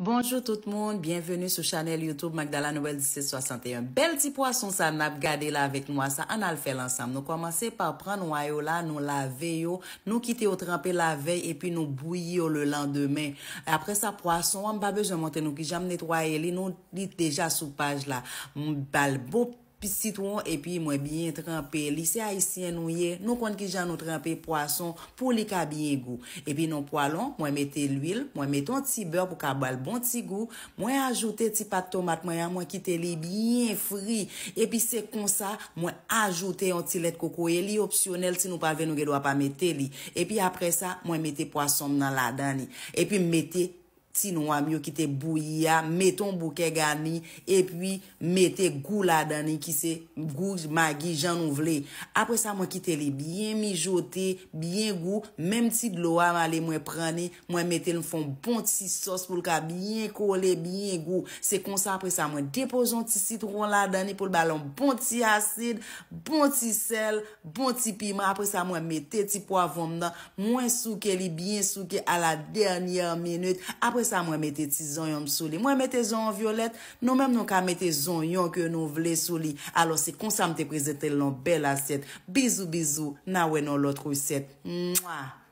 Bonjou tout moun, bienvenu sou chanel Youtube Magdala Noël 1761. Bel ti poason sa nap gade la vek nou a sa, an al fe lansam. Nou komanse par pran nou a yo la, nou la ve yo, nou kite yo trampe la vey, epi nou bouye yo le lan demen. E apre sa poason, wam babè jom monte nou ki jam netwaye li, nou dit deja sou page la. Mou balboup! Pis citron, epi mwen biyen trempe li. Se a isyen nou ye, nou kont ki jan nou trempe poason pou li ka biyen gou. Epi nou po alon, mwen mette l'wil, mwen mette an ti beur pou ka bal bon ti gou. Mwen ajoute ti pat tomat mwen ya mwen kite li biyen fri. Epi se konsa, mwen ajoute an ti let koko e li opsyonel si nou pa ven nou ge dwa pa mette li. Epi apre sa, mwen mette poason nan la dani. Epi mette tomat. si nou amyo ki te bouya, meton bouke gani, epwi mette gou la dani ki se gou magi jan ou vle. Apre sa mwen ki te li byen mijote, byen gou, menm ti de loa mali mwen prane, mwen mette nou fon bon ti sos pou lka byen kole, byen gou. Se konsa apre sa mwen depozon ti citron la dani pou l balon bon ti asid, bon ti sel, bon ti pima. Apre sa mwen mette ti po avonm dan, mwen souke li byen souke a la dernyan minute. Apre sa mwen mette ti zon yon msou li. Mwen mette zon yon violet, nou menm nou ka mette zon yon ke nou vle sou li. Alo se konsa mte prezete loun bel aset. Bizou, bizou, na we nou lotrou set. Mwa!